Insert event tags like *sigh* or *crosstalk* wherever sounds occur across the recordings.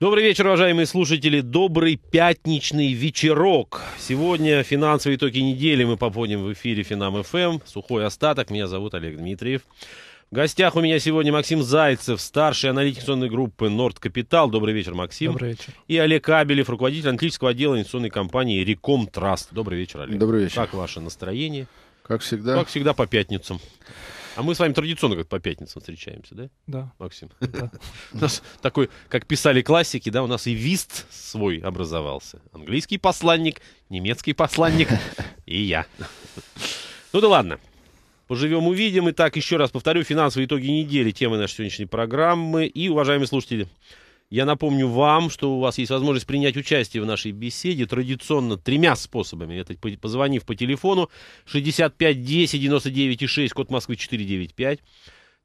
Добрый вечер, уважаемые слушатели. Добрый пятничный вечерок. Сегодня финансовые итоги недели мы попоним в эфире Финам ФМ. Эм. Сухой остаток. Меня зовут Олег Дмитриев. В гостях у меня сегодня Максим Зайцев, старший аналитик инвестиционной группы Норд Капитал. Добрый вечер, Максим. Добрый вечер. И Олег Абелев, руководитель аналитического отдела инвестиционной компании Реком Траст. Добрый вечер, Олег. Добрый вечер. Как ваше настроение? Как всегда. Как всегда по пятницам. А мы с вами традиционно как по пятницам встречаемся, да? Да. Максим. *laughs* Да. У нас такой, как писали классики, да, у нас и вист свой образовался. Английский посланник, немецкий посланник *laughs* и я. Ну да ладно. Поживем, увидим. Итак, еще раз повторю, финансовые итоги недели, темы нашей сегодняшней программы. И, уважаемые слушатели, я напомню вам, что у вас есть возможность принять участие в нашей беседе традиционно тремя способами. Это позвонив по телефону 65 10 99 код Москвы 495.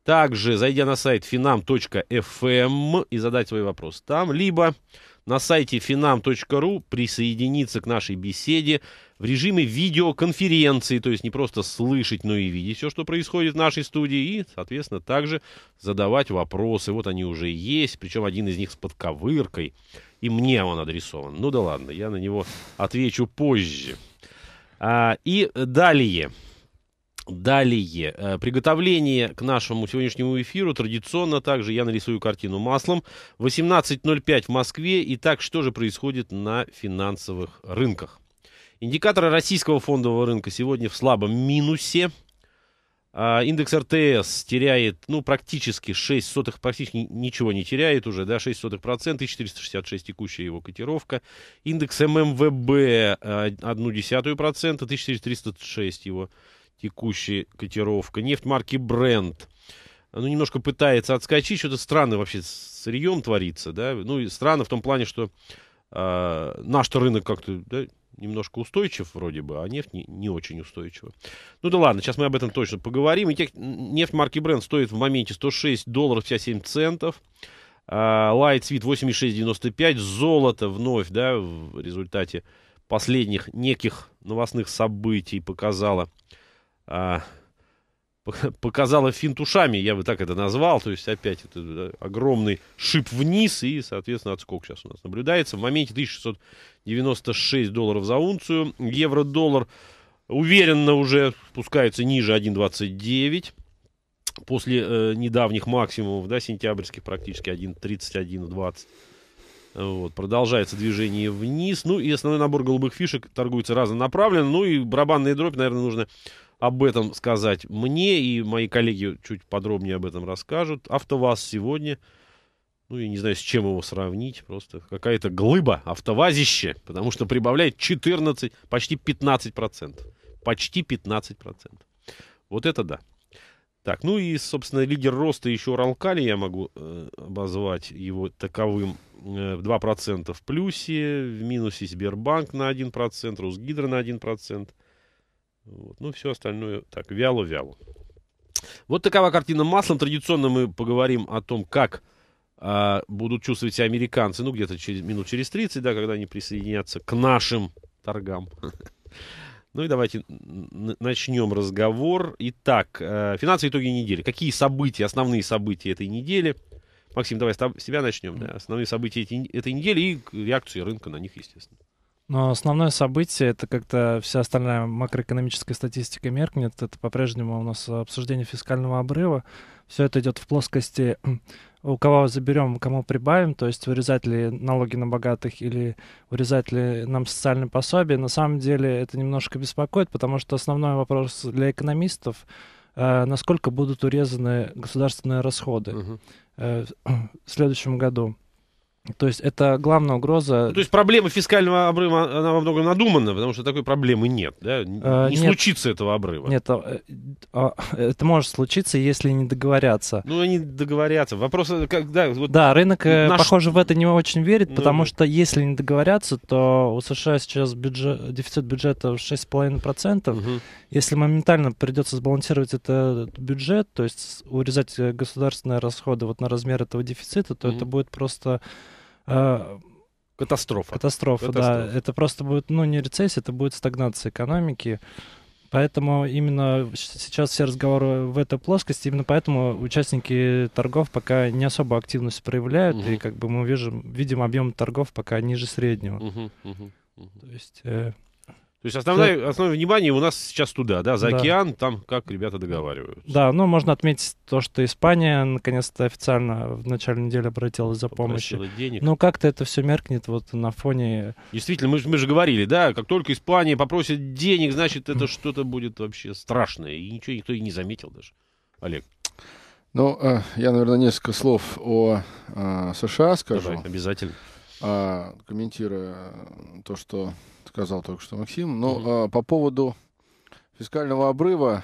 Также зайдя на сайт finam.fm эм и задать свой вопрос там, либо на сайте finam.ru присоединиться к нашей беседе в режиме видеоконференции, то есть не просто слышать, но и видеть все, что происходит в нашей студии, и, соответственно, также задавать вопросы. Вот они уже есть, причем один из них с подковыркой, и мне он адресован. Ну да ладно, я на него отвечу позже. А, и далее. Далее. Э, приготовление к нашему сегодняшнему эфиру традиционно также я нарисую картину маслом. 18.05 в Москве. Итак, что же происходит на финансовых рынках? Индикаторы российского фондового рынка сегодня в слабом минусе. А, индекс РТС теряет, ну, практически 6 сотых, практически ничего не теряет уже, да, 6 сотых процент, 1466 текущая его котировка. Индекс ММВБ 1 э, десятую процента, 1436 его текущая котировка. Нефть марки Brent ну, немножко пытается отскочить, что-то странно вообще с сырьем творится, да, ну, и странно в том плане, что э, наш-то рынок как-то, да, немножко устойчив вроде бы, а нефть не, не очень устойчива. Ну да ладно, сейчас мы об этом точно поговорим. И тех, нефть марки Brent стоит в моменте 106 долларов 57 центов. А, Light Sweet 86,95. Золото вновь, да, в результате последних неких новостных событий показало а, показала финт ушами, я бы так это назвал, то есть опять это огромный шип вниз и, соответственно, отскок сейчас у нас наблюдается. В моменте 1696 долларов за унцию, евро-доллар уверенно уже спускается ниже 1,29 после э, недавних максимумов, да, сентябрьских практически 1,31,20. Вот, продолжается движение вниз. Ну и основной набор голубых фишек торгуется разнонаправленно. Ну и барабанная дробь, наверное, нужно об этом сказать мне, и мои коллеги чуть подробнее об этом расскажут. АвтоВАЗ сегодня, ну, я не знаю, с чем его сравнить, просто какая-то глыба, автовазище, потому что прибавляет 14, почти 15%. Почти 15%. Вот это да. Так, ну и, собственно, лидер роста еще Уралкали, я могу э, обозвать его таковым. Э, 2% в плюсе, в минусе Сбербанк на 1%, Росгидро на 1%. Вот. Ну, все остальное так, вяло-вяло. Вот такова картина маслом. Традиционно мы поговорим о том, как а, будут чувствовать себя американцы, ну, где-то через, минут через 30, да, когда они присоединятся к нашим торгам. *laughs* Ну и давайте начнем разговор. Итак, э, финансовые итоги недели. Какие события, основные события этой недели? Максим, давай с тебя начнем. Да? Основные события этой недели и реакции рынка на них, естественно. Но основное событие — это как-то вся остальная макроэкономическая статистика меркнет. Это по-прежнему у нас обсуждение фискального обрыва. Все это идет в плоскости *clears throat* у кого заберем, кому прибавим, то есть вырезать ли налоги на богатых или вырезать ли нам социальные пособия. На самом деле это немножко беспокоит, потому что основной вопрос для экономистов э, насколько будут урезаны государственные расходы угу. *clears throat* в следующем году. То есть это главная угроза. Ну, то есть проблема фискального обрыва, она во многом надумана, потому что такой проблемы нет. Да? А, не э, нет, случится этого обрыва. Нет, а, а, а, это может случиться, если не договорятся. Ну, они договорятся. Вопрос, э, когда... Вот да, рынок, э, наш... похоже, в это не очень верит, ну потому ну... что если не договорятся, то у США сейчас бюджет, дефицит бюджета в 6,5%. Угу. Если моментально придется сбалансировать этот бюджет, то есть урезать э, государственные расходы вот на размер этого дефицита, то угу. это будет просто Э, Катастрофа. Катастрофа, Катастрофа, да. Это просто будет, ну, не рецессия, это будет стагнация экономики. Поэтому именно сейчас все разговоры в этой плоскости, именно поэтому участники торгов пока не особо активность проявляют, угу. и как бы мы видим, видим объем торгов пока ниже среднего. Угу, угу, угу. То есть... Э, то есть основное, э, основное внимание у нас сейчас туда, да, за да. океан, там как ребята договариваются. Да, ну можно отметить то, что Испания наконец-то официально в начале недели обратилась за помощью. денег. Но ну, как-то это все меркнет вот на фоне... Действительно, мы, же, мы же говорили, да, как только Испания попросит денег, значит это что-то будет вообще страшное. И ничего никто и не заметил даже. Олег. Ну, э, я, наверное, несколько слов о, о э, США скажу. Давай, обязательно. А, комментируя то, что сказал только что Максим. Но mm-hmm. э, по поводу фискального обрыва,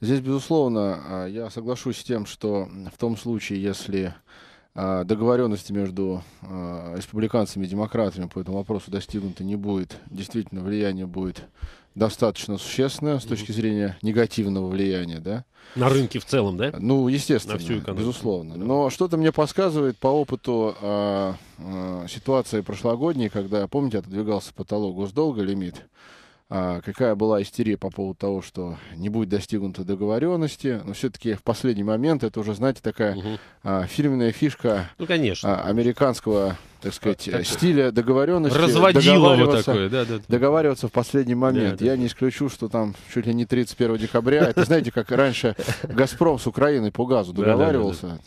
здесь, безусловно, а, я соглашусь с тем, что в том случае, если а, договоренности между а, республиканцами и демократами по этому вопросу достигнуто не будет, действительно влияние будет достаточно существенная с точки зрения негативного влияния, да? На рынке в целом, да? Ну, естественно, на всю экономику. безусловно. Да. Но что-то мне подсказывает по опыту э, э, ситуации прошлогодней, когда, помните, отодвигался потолок госдолга, лимит, э, какая была истерия по поводу того, что не будет достигнута договоренности, но все-таки в последний момент это уже, знаете, такая угу. э, фильменная фишка ну, конечно. Э, американского так э, сказать, так, стиля договоренности. Разводило вот такое, да, да, Договариваться в последний момент. Да, да. Я не исключу, что там чуть ли не 31 декабря. Это, знаете, как раньше «Газпром» с Украиной по газу договаривался.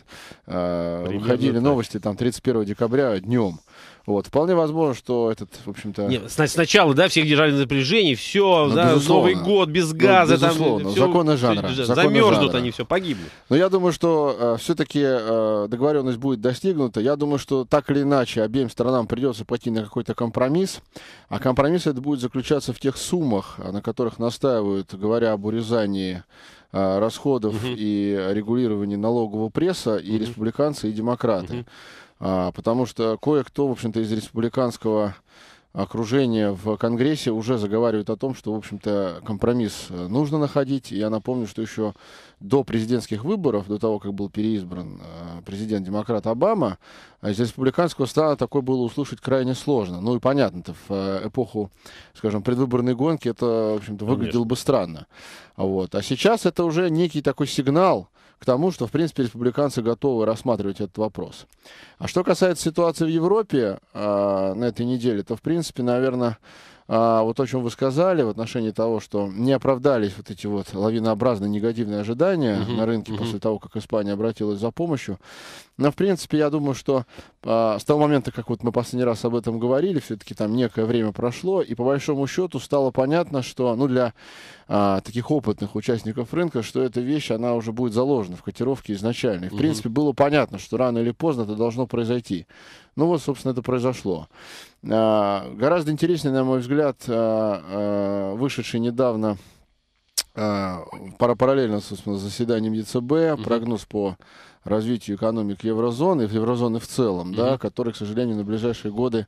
Э, выходили новости там 31 декабря днем. Вот, вполне возможно, что этот, в общем-то... Нет, сначала, да, всех держали на все, ну, да, Новый год без ну, газа. Ну, безусловно, там, все, законы жанра. Все, законы замерзнут жанра. они, все, погибли. Но я думаю, что э, все-таки э, договоренность будет достигнута. Я думаю, что так или иначе обеим сторонам придется пойти на какой-то компромисс. А компромисс это будет заключаться в тех суммах, э, на которых настаивают, говоря об урезании э, расходов угу. и регулировании налогового пресса и угу. республиканцы, и демократы. Угу. А, потому что кое-кто, в общем-то, из республиканского окружения в Конгрессе уже заговаривает о том, что, в общем-то, компромисс э, нужно находить. Я напомню, что еще до президентских выборов, до того, как был переизбран э, президент-демократ Обама, из республиканского стана такое было услышать крайне сложно. Ну и понятно-то, в э, эпоху, скажем, предвыборной гонки это, в общем-то, выглядело бы странно. Вот. А сейчас это уже некий такой сигнал, к тому, что, в принципе, республиканцы готовы рассматривать этот вопрос. А что касается ситуации в Европе э, на этой неделе, то, в принципе, наверное, э, вот о чем вы сказали в отношении того, что не оправдались вот эти вот лавинообразные негативные ожидания uh-huh, на рынке uh-huh. после того, как Испания обратилась за помощью. Но, в принципе, я думаю, что а, с того момента, как вот мы последний раз об этом говорили, все-таки там некое время прошло, и по большому счету стало понятно, что, ну, для а, таких опытных участников рынка, что эта вещь, она уже будет заложена в котировке изначально. И, в принципе, было понятно, что рано или поздно это должно произойти. Ну вот, собственно, это произошло. А, гораздо интереснее, на мой взгляд, а, а, вышедший недавно а, параллельно, собственно, с заседанием ЕЦБ, прогноз по развитию экономик еврозоны, еврозоны в целом, mm-hmm. да, которые, к сожалению, на ближайшие годы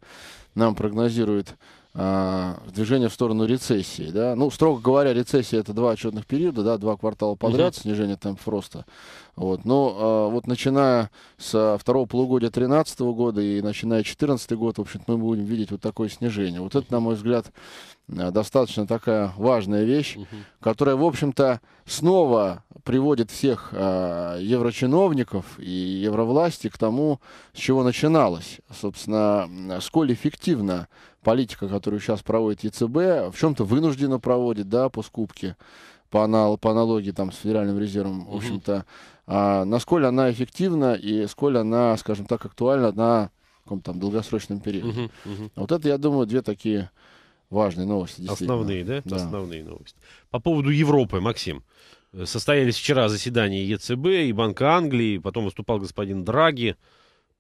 нам прогнозируют э, движение в сторону рецессии. Да? Ну, строго говоря, рецессия это два отчетных периода, да, два квартала подряд, mm-hmm. снижение темпов роста. Вот. Но э, вот начиная со второго полугодия 2013 года и начиная 2014 год, в общем-то, мы будем видеть вот такое снижение. Вот это, на мой взгляд, а, достаточно такая важная вещь, угу. которая, в общем-то, снова приводит всех э, еврочиновников и евровласти к тому, с чего начиналось. Собственно, сколь эффективна политика, которую сейчас проводит ЕЦБ, в чем-то вынуждена проводит, да, по скупке по, анал, по аналогии там, с Федеральным резервом, в общем-то, а, насколько она эффективна и сколько она, скажем так, актуальна на каком-то там долгосрочном периоде. Вот это, я думаю, две такие важные новости. Основные, да? да? Основные новости. По поводу Европы, Максим. Состоялись вчера заседания ЕЦБ и Банка Англии, потом выступал господин Драги.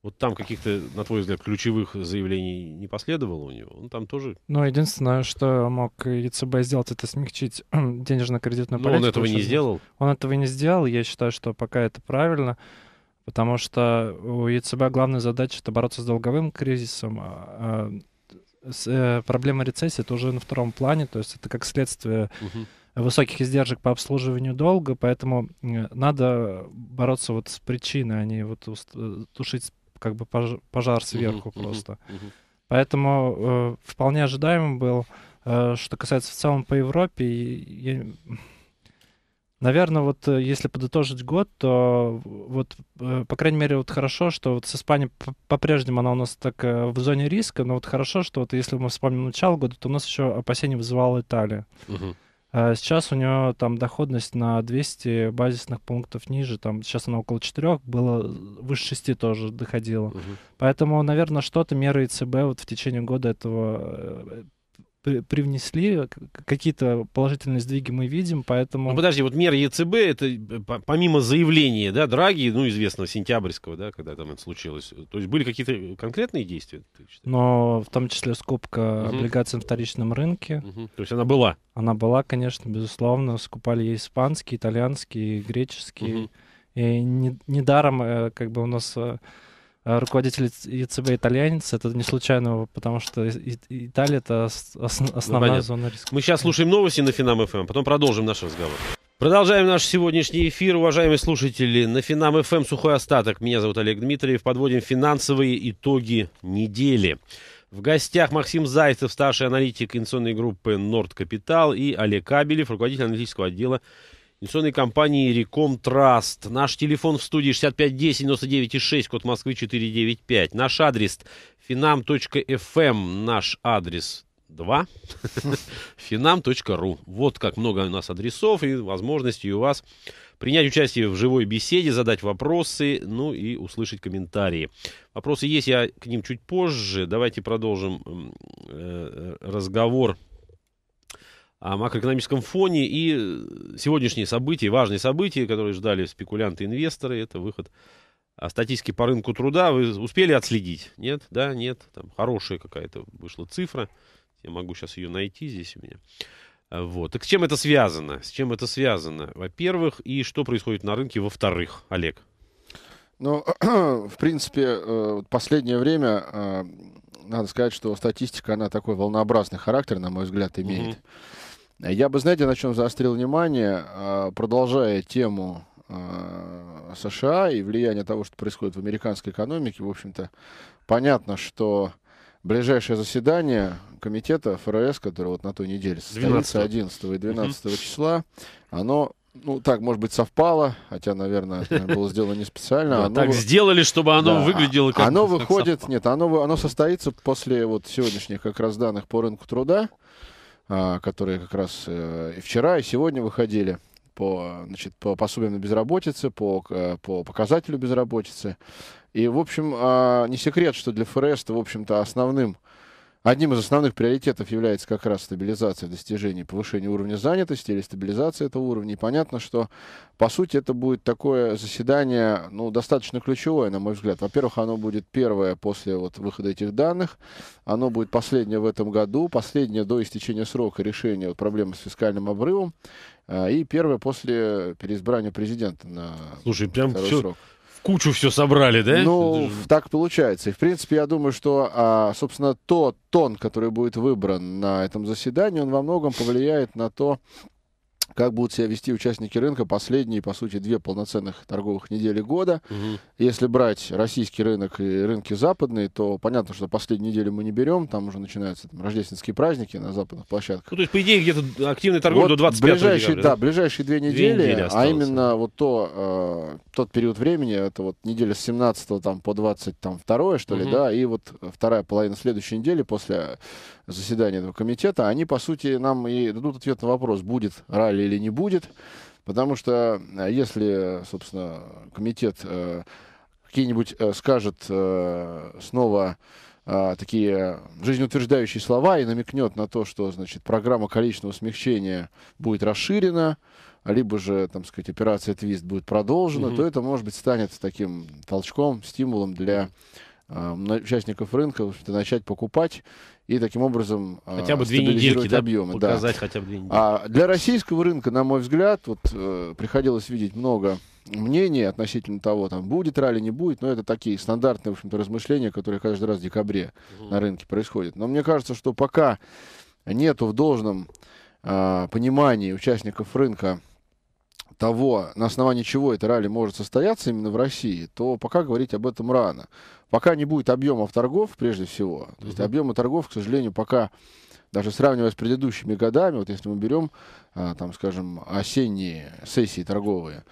Вот там каких-то, на твой взгляд, ключевых заявлений не последовало у него? Он там тоже... Ну, единственное, что мог ЕЦБ сделать, это смягчить *clears throat* денежно-кредитную политику. Но он этого не сделал? Он этого не сделал. Я считаю, что пока это правильно, потому что у ЕЦБ главная задача — это бороться с долговым кризисом. А, а э, проблема рецессии — это уже на втором плане, то есть это как следствие... Угу высоких издержек по обслуживанию долга, поэтому э, надо бороться вот с причиной, а не вот э, тушить как бы пожар сверху uh-huh, просто. Uh-huh. Поэтому э, вполне ожидаемо был. Э, что касается в целом по Европе, я, Наверное, вот э, если подытожить год, то вот, э, по крайней мере, вот хорошо, что вот с Испанией по-прежнему она у нас так э, в зоне риска, но вот хорошо, что вот если мы вспомним начало года, то у нас еще опасения вызывала Италия. Угу. А сейчас у него там доходность на 200 базисных пунктов ниже, там сейчас она около 4, было выше 6 тоже доходило. Угу. Поэтому, наверное, что-то меры ЦБ вот в течение года этого э, при, привнесли, э, какие-то положительные сдвиги мы видим, поэтому... Ну подожди, вот меры ЕЦБ, это э, помимо заявления, да, Драги, ну известного сентябрьского, да, когда там это случилось, то есть были какие-то конкретные действия? Но в том числе скупка угу. облигаций на вторичном рынке. Угу. То есть она была? Она была, конечно, безусловно, скупали и испанские, итальянские, и греческие, угу. и недаром не э, как бы у нас а руководитель ЕЦБ итальянец. Это не случайно, потому что Италия — это основная ну, зона риска. Мы сейчас слушаем новости на Финам ФМ, эм, потом продолжим наш разговор. Продолжаем наш сегодняшний эфир, уважаемые слушатели. На Финам ФМ эм сухой остаток. Меня зовут Олег Дмитриев. Подводим финансовые итоги недели. В гостях Максим Зайцев, старший аналитик инвестиционной группы «Норд Капитал» и Олег Кабелев, руководитель аналитического отдела инвестиционной компании Реком Траст. Наш телефон в студии 6510-99,6, код Москвы 495. Наш адрес finam.fm, эм. наш адрес 2, finam.ru. *laughs* Вот как много у нас адресов и возможностей у вас принять участие в живой беседе, задать вопросы, ну и услышать комментарии. Вопросы есть, я к ним чуть позже. Давайте продолжим э, э, разговор о макроэкономическом фоне и э, сегодняшние события, важные события, которые ждали спекулянты, инвесторы, это выход а статистики по рынку труда вы успели отследить? Нет, да, нет, там хорошая какая-то вышла цифра, я могу сейчас ее найти здесь у меня. А, вот. Так с чем это связано? С чем это связано? Во-первых, и что происходит на рынке? Во-вторых, Олег. Ну, *clears throat* в принципе, э, последнее время э, надо сказать, что статистика, она такой волнообразный характер, на мой взгляд, имеет. mm я бы, знаете, на чем заострил внимание, а, продолжая тему а, США и влияние того, что происходит в американской экономике, в общем-то, понятно, что ближайшее заседание комитета ФРС, которое вот на той неделе состоится 11 и 12 угу. числа, оно ну, так, может быть, совпало, хотя, наверное, это было сделано не специально. Да, оно так сделали, чтобы оно да, выглядело как Оно выходит, как нет, оно, оно состоится после вот сегодняшних как раз данных по рынку труда. А, которые как раз э, и вчера, и сегодня выходили по, значит, по пособиям на безработице, по, э, по показателю безработицы. И, в общем, а, не секрет, что для ФРС, то в общем-то, основным Одним из основных приоритетов является как раз стабилизация достижения повышения уровня занятости или стабилизация этого уровня. И понятно, что, по сути, это будет такое заседание, ну, достаточно ключевое, на мой взгляд. Во-первых, оно будет первое после вот выхода этих данных, оно будет последнее в этом году, последнее до истечения срока решения вот, проблемы с фискальным обрывом, э, и первое после переизбрания президента на Слушай, прям все, срок кучу все собрали, да? Ну, так получается. И, в принципе, я думаю, что, а, собственно, тот тон, который будет выбран на этом заседании, он во многом повлияет на то, как будут себя вести участники рынка последние, по сути, две полноценных торговых недели года. Угу. Если брать российский рынок и рынки западные, то понятно, что последнюю неделю мы не берем, там уже начинаются там, рождественские праздники на западных площадках. Ну, то есть, по идее, где-то активный торговый вот до 25 ближайшие, декабря. Да, да, ближайшие две недели, две недели а именно вот то, э, тот период времени, это вот неделя с 17 там, по 22, что ли, угу. да, и вот вторая половина следующей недели после заседания этого комитета, они, по сути, нам и дадут ответ на вопрос, будет ралли ли или не будет. Потому что э, если, собственно, комитет э, какие-нибудь э, скажет снова такие жизнеутверждающие слова и намекнет на то, что значит, программа количественного смягчения будет расширена, либо же, там сказать, операция «Твист» будет продолжена, mm-hmm. то это, может быть, станет таким толчком, стимулом для участников рынка начать покупать и таким образом а, хотя бы две недельки, да, объемы. Показать да. хотя бы две недельки. А для российского рынка, на мой взгляд, вот э, приходилось видеть много мнений относительно того, там будет ралли, не будет, но это такие стандартные, в общем-то, размышления, которые каждый раз в декабре угу. на рынке происходят. Но мне кажется, что пока нету в должном э, понимании участников рынка того, на основании чего это ралли может состояться именно в России, то пока говорить об этом рано. Пока не будет объемов торгов, прежде всего. То есть объемы торгов, к сожалению, пока даже сравнивая с предыдущими годами, вот если мы берем, а, там, скажем, осенние сессии торговые,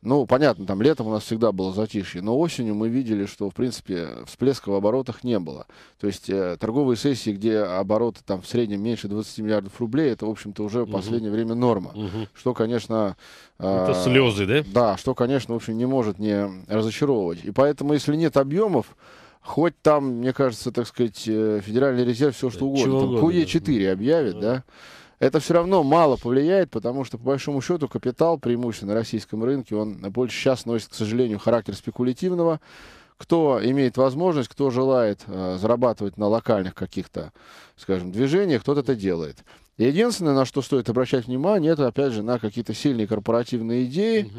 ну, понятно, там летом у нас всегда было затишье, но осенью мы видели, что, в принципе, всплеска в оборотах не было. То есть э, торговые сессии, где обороты там в среднем меньше 20 миллиардов рублей, это, в общем-то, уже угу. в последнее время норма. Угу. Что, конечно... Э, это слезы, да? Да, что, конечно, в общем, не может не разочаровывать. И поэтому, если нет объемов, хоть там, мне кажется, так сказать, э, Федеральный резерв все что угодно, Чего там угодно. QE4 объявит, да, да это все равно мало повлияет, потому что, по большому счету, капитал преимущественно на российском рынке, он больше сейчас носит, к сожалению, характер спекулятивного. Кто имеет возможность, кто желает э, зарабатывать на локальных каких-то, скажем, движениях, тот это делает. Единственное, на что стоит обращать внимание, это, опять же, на какие-то сильные корпоративные идеи.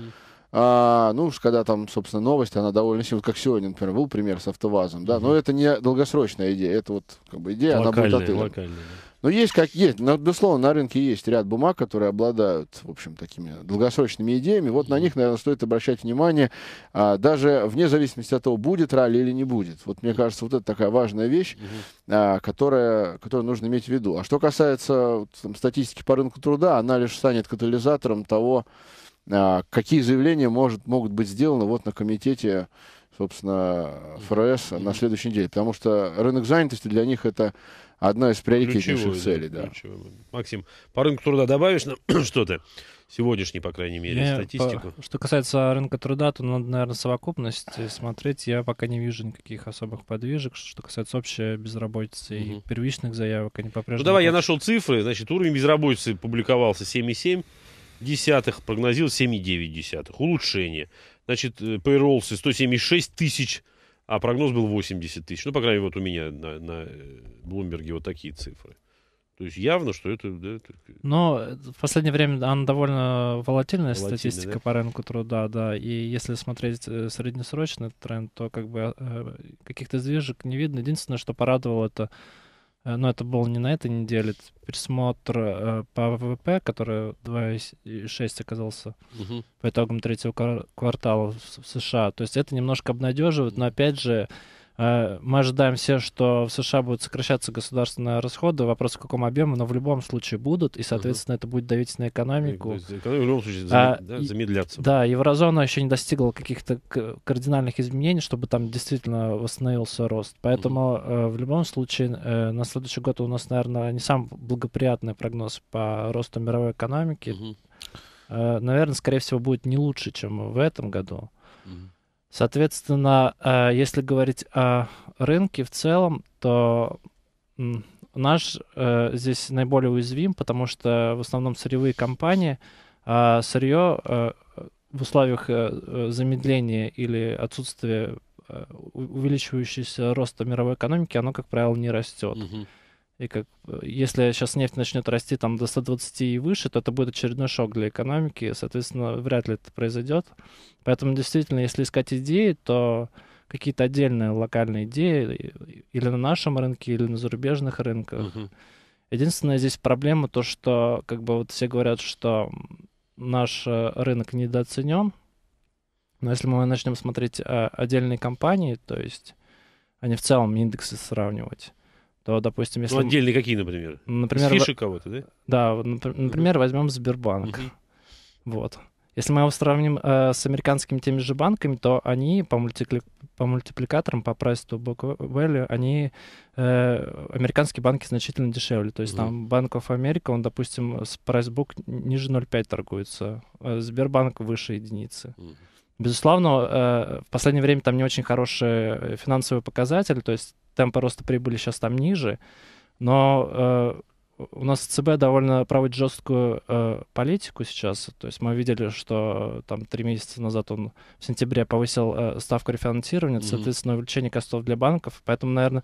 А, ну когда там, собственно, новость, она довольно сильная. Как сегодня, например, был пример с АвтоВАЗом, да. Но это не долгосрочная идея, это вот как бы идея, локальная, она будет отыграна. Локальная, да. Ну есть как есть. Но, безусловно, на рынке есть ряд бумаг, которые обладают, в общем, такими долгосрочными идеями. Вот на них, наверное, стоит обращать внимание, а, даже вне зависимости от того, будет ралли или не будет. Вот мне кажется, вот это такая важная вещь, угу. а, которая, которую нужно иметь в виду. А что касается там, статистики по рынку труда, она лишь станет катализатором того, а, какие заявления может, могут быть сделаны вот на комитете собственно, ФРС на следующей неделе. Потому что рынок занятости для них это одна из приоритетнейших целей. Да. Максим, по рынку труда добавишь нам ну, *clears throat* что-то? сегодняшний, по крайней мере, я, статистику. По, что касается рынка труда, то надо, наверное, совокупность э, смотреть. Я пока не вижу никаких особых подвижек. Что касается общей безработицы угу. и первичных заявок, они по-прежнему... Ну давай, я нашел цифры. Значит, уровень безработицы публиковался 7,7 десятых, прогнозил 7,9 десятых. Улучшение. Значит, э, payrolls 176 тысяч а прогноз был 80 тысяч. Ну, по крайней мере, вот у меня на, на э, Блумберге вот такие цифры. То есть явно, что это... Да, это... Но э, в последнее время она довольно волатильная, волатильная статистика да? по рынку труда, да. И если смотреть э, среднесрочный тренд, то как бы каких-то сдвижек не видно. Единственное, что порадовало, это Э, но это было не на этой неделе, это пересмотр э, по ВВП, который 2,6 оказался угу. по итогам третьего квартала в США. То есть это немножко обнадеживает, но опять же Э, мы ожидаем все, что в США будут сокращаться государственные расходы, вопрос в каком объеме, но в любом случае будут, и, соответственно, uh-huh. это будет давить на экономику. Ну, Экономика в любом случае а, замедляться. да, еврозона еще не достигла каких-то кардинальных изменений, чтобы там действительно восстановился рост. Поэтому uh-huh. в любом случае э, на следующий год у нас, наверное, не самый благоприятный прогноз по росту мировой экономики. Uh-huh. наверное, скорее всего, будет не лучше, чем в этом году. Uh-huh. Соответственно, э, если говорить о рынке в целом, то наш э, здесь наиболее уязвим, потому что в основном сырьевые компании а сырье э, в условиях замедления или отсутствия увеличивающегося роста мировой экономики, оно, как правило, не растет. Угу. И как, э, если сейчас нефть начнет расти там до 120 и выше, то это будет очередной шок для экономики, и, соответственно, вряд ли это произойдет. Поэтому действительно, если искать идеи, то какие-то отдельные локальные идеи или на нашем рынке, или на зарубежных рынках. Угу. Единственная здесь проблема то, что как бы вот все говорят, что наш э, рынок недооценен, но если мы начнем смотреть э, отдельные компании, то есть они в целом индексы сравнивать то, допустим, если... Ну, отдельные какие, например? Например... Из фишек кого-то, да? Да, например, возьмем Сбербанк. Угу. Вот. Если мы его сравним э, с американскими теми же банками, то они по, мультипли... по мультипликаторам, по price to book value, они, э, американские банки значительно дешевле. То есть mm-hmm. там Bank of America, он, допустим, с price book ниже 0,5 торгуется, э, Сбербанк выше единицы. Mm-hmm. Безусловно, э, в последнее время там не очень хорошие э, финансовые показатели, то есть темпы роста прибыли сейчас там ниже, но э, у нас ЦБ довольно проводит жесткую э, политику сейчас. То есть мы видели, что там три месяца назад он в сентябре повысил э, ставку рефинансирования, mm-hmm. соответственно, увеличение костов для банков. Поэтому, наверное,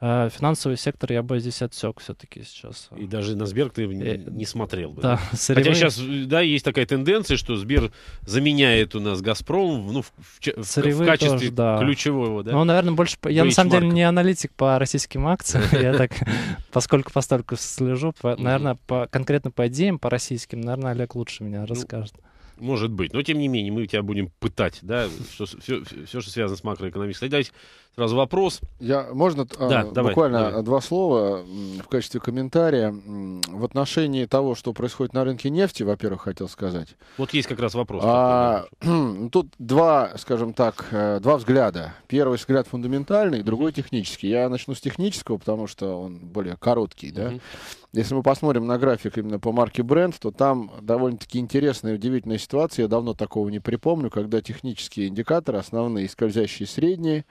Э, финансовый сектор я бы здесь отсек все-таки сейчас. И даже на Сбер ты не, э, не смотрел бы. Да, сырьевые... Хотя сейчас, да, есть такая тенденция, что Сбер заменяет у нас Газпром ну, в, в, в качестве тоже, да. ключевого, да? Ну, наверное, больше... Я на самом деле не аналитик по российским акциям, я так *laughs* поскольку постольку слежу, наверное, конкретно по идеям, по российским, наверное, Олег лучше меня ну, расскажет. Может быть, но тем не менее мы тебя будем пытать, да, все, все, что связано с макроэкономикой. Давайте сразу вопрос. Я, можно а, да, давай, буквально давай. два слова в качестве комментария в отношении того, что происходит на рынке нефти, во-первых, хотел сказать. Вот есть как раз вопрос. А, *clears throat* ну, тут два, скажем так, э, два взгляда. Первый взгляд фундаментальный, другой технический. Я начну с технического, потому что он более короткий, да. Если мы посмотрим на график именно по марке Brent, то там довольно-таки интересная и удивительная ситуация. Я давно такого не припомню, когда технические индикаторы, основные скользящие средние,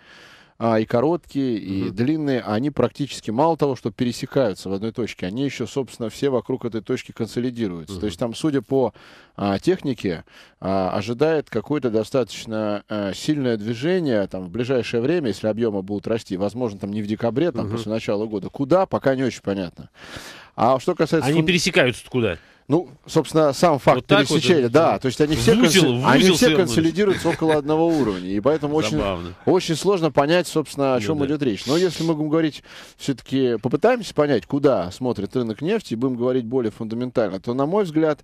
а, и короткие, и mm длинные, а они практически мало того, что пересекаются в одной точке, они еще, собственно, все вокруг этой точки консолидируются. mm То есть там, судя по а, технике, а, ожидает какое-то достаточно а, сильное движение там, в ближайшее время, если объемы будут расти, возможно, там не в декабре, там, mm после начала года. Куда, пока не очень понятно. А что касается... Они фун... пересекаются куда? Ну, собственно, сам факт вот пересечения, вот, да, то есть они все, узел, консоли... узел они все консолидируются около одного уровня, и поэтому очень, очень сложно понять, собственно, о чем ну, идет да. речь. Но если мы будем говорить, все-таки попытаемся понять, куда смотрит рынок нефти, и будем говорить более фундаментально, то, на мой взгляд,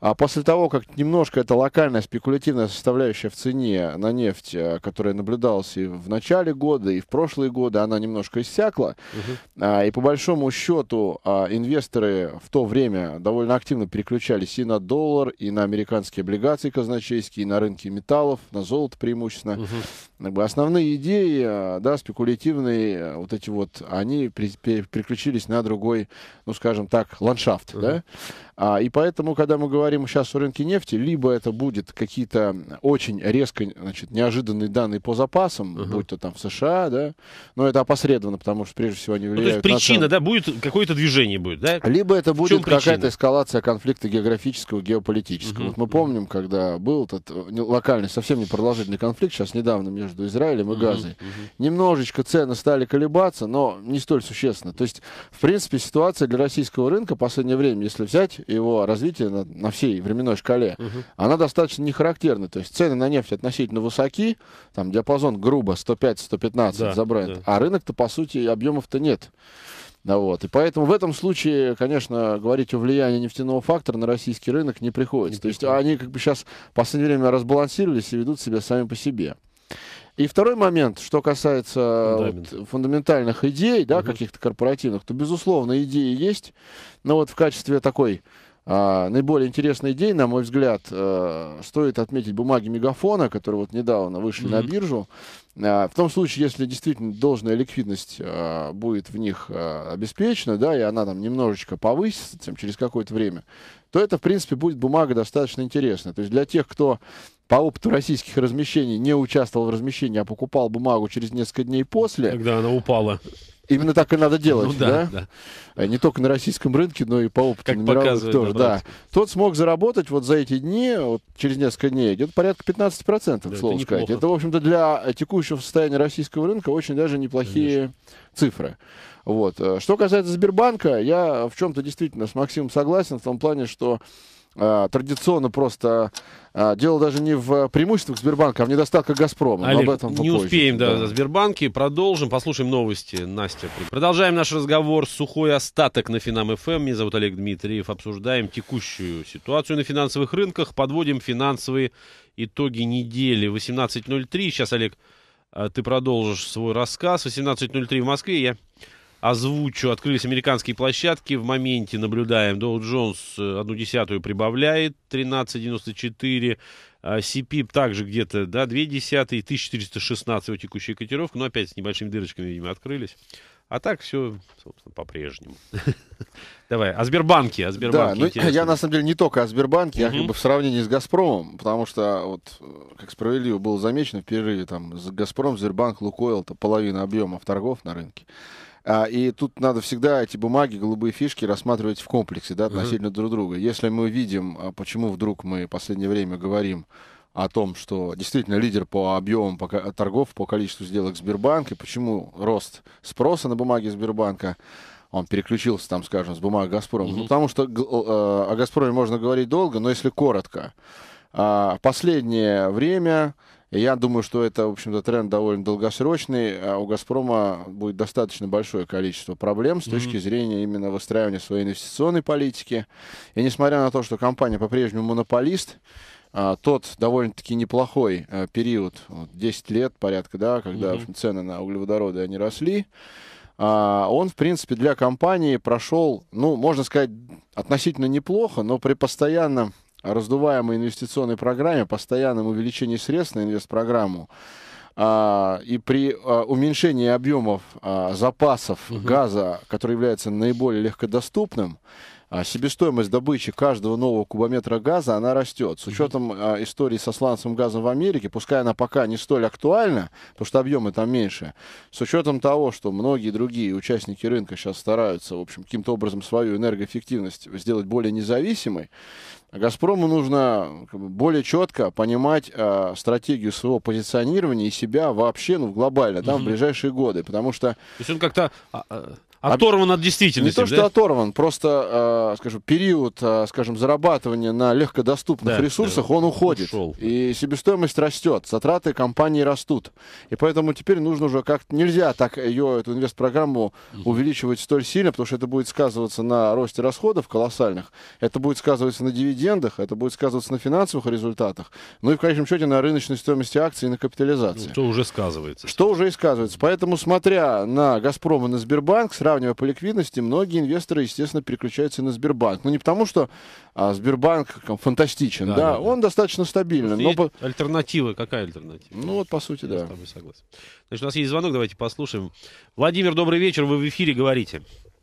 а после того, как немножко эта локальная спекулятивная составляющая в цене на нефть, э, которая наблюдалась и в начале года, и в прошлые годы, она немножко иссякла, угу. и по большому счету а, инвесторы в то время довольно активно активно переключались и на доллар, и на американские облигации казначейские, и на рынки металлов, на золото преимущественно. Угу. Как бы основные идеи, э, да, спекулятивные, э, вот эти вот, они переключились на другой, ну, скажем так, ландшафт, угу. да. А, и поэтому, когда мы говорим сейчас о рынке нефти, либо это будет какие-то очень резко значит, неожиданные данные по запасам, uh-huh. будь то там в США, да, но это опосредованно, потому что прежде всего они влияют ну, то есть причина, на... да, будет какое-то движение будет, да? Либо это будет какая-то эскалация конфликта географического, геополитического. Uh-huh. Вот мы помним, когда был этот э, локальный, совсем непродолжительный конфликт, сейчас недавно между Израилем и Газой, uh-huh. Uh-huh. немножечко цены стали колебаться, но не столь существенно. То есть, в принципе, ситуация для российского рынка в последнее время, если взять его развития на, на всей временной шкале, угу. она достаточно нехарактерна. То есть цены на нефть относительно высоки, там диапазон грубо 105-115 да, за бренд, да. а рынок-то, по сути, объемов-то нет. Да, вот. И поэтому в этом случае, конечно, говорить о влиянии нефтяного фактора на российский рынок не приходится. Не приходится. То есть они как бы сейчас в последнее время разбалансировались и ведут себя сами по себе. И второй момент, что касается вот, фундаментальных идей, да, угу. каких-то корпоративных, то, безусловно, идеи есть. Но вот в качестве такой а, наиболее интересной идеи, на мой взгляд, а, стоит отметить бумаги Мегафона, которые вот недавно вышли mm на биржу. А, в том случае, если действительно должная ликвидность а, будет в них а, обеспечена, да, и она там немножечко повысится там, через какое-то время, то это, в принципе, будет бумага достаточно интересная. То есть для тех, кто по опыту российских размещений не участвовал в размещении, а покупал бумагу через несколько дней после. Когда она упала. Именно так и надо делать, ну, да, да? да? А не только на российском рынке, но и по опыту как на мировых тоже, да. Тот смог заработать вот за эти дни, вот через несколько дней, где-то порядка 15%, да, к сказать. Это, в общем-то, для текущего состояния российского рынка очень даже неплохие Конечно. цифры. Вот. Э, что касается Сбербанка, я в чем-то действительно с Максимом согласен в том плане, что а, традиционно просто а, Дело даже не в преимуществах Сбербанка, а в недостатках Газпрома. Олег, об этом не успеем, да, да, Сбербанке. Продолжим, послушаем новости. Настя, продолжаем наш разговор. Сухой остаток на Финам ФМ. Меня зовут Олег Дмитриев. Обсуждаем текущую ситуацию на финансовых рынках. Подводим финансовые итоги недели. 18.03. Сейчас, Олег, а, ты продолжишь свой рассказ. 18.03 в Москве. Я озвучу. Открылись американские площадки. В моменте наблюдаем. Доу Джонс э, одну десятую прибавляет. 13.94. А, CPIP также где-то, да, 2 десятые, 1416 его текущая котировка, но опять с небольшими дырочками, видимо, открылись. А так все, собственно, по-прежнему. *laughs* Давай, о Сбербанке. О Сбербанке да, ну, я на самом деле не только о Сбербанке, uh-huh. я как бы в сравнении с Газпромом, потому что, вот, э, как справедливо было замечено, в перерыве там Газпром, Сбербанк, Лукойл, то половина объемов торгов на рынке. А, и тут надо всегда эти бумаги, голубые фишки рассматривать в комплексе, да, относительно угу. друг друга. Если мы видим, а, почему вдруг мы в последнее время говорим о том, что действительно лидер по объемам торгов, по количеству сделок Сбербанка, почему рост спроса на бумаги Сбербанка, он переключился там, скажем, с бумаг Газпром. Угу. Ну, потому что э, о Газпроме можно говорить долго, но если коротко, э, последнее время я думаю, что это, в общем-то, тренд довольно долгосрочный. А у «Газпрома» будет достаточно большое количество проблем с точки зрения именно выстраивания своей инвестиционной политики. И несмотря на то, что компания по-прежнему монополист, а, тот довольно-таки неплохой э, период, 10 лет порядка, да, когда mm общем, цены на углеводороды они росли, а, он, в принципе, для компании прошел, ну, можно сказать, относительно неплохо, но при постоянном раздуваемой инвестиционной программе, постоянном увеличении средств на инвестпрограмму, а, и при а, уменьшении объемов а, запасов угу. газа, который является наиболее легкодоступным, а себестоимость добычи каждого нового кубометра газа, она растет. С учетом а, истории со сланцем газом в Америке, пускай она пока не столь актуальна, потому что объемы там меньше, с учетом того, что многие другие участники рынка сейчас стараются, в общем, каким-то образом свою энергоэффективность сделать более независимой, а Газпрому нужно более четко понимать э, стратегию своего позиционирования и себя вообще, ну, глобально, там, угу. в ближайшие годы, потому что... То есть он как-то а оторван от действительности. Не то, что да? оторван, просто, э, скажем, период, э, скажем, зарабатывания на легкодоступных да, ресурсах, да, он уходит. Ушел. И себестоимость растет, затраты компании растут. И поэтому теперь нужно уже как-то, нельзя так э, ее, эту инвестпрограмму угу. увеличивать столь сильно, потому что это будет сказываться на росте расходов колоссальных, это будет сказываться на дивидендах, это будет сказываться на финансовых результатах, ну и в конечном счете на рыночной стоимости акций и на капитализации. что ну, уже сказывается. Что уже и сказывается. Поэтому, смотря на «Газпром» и на «Сбербанк», сразу сравнивая по ликвидности, многие инвесторы, естественно, переключаются на Сбербанк. Ну, не потому, что а, Сбербанк там, фантастичен, да, да, да, он достаточно стабильный Но Альтернатива, какая альтернатива? Ну, вот, по сути, Я да. с тобой согласен. Значит, у нас есть звонок, давайте послушаем. Владимир, добрый вечер, вы в эфире говорите.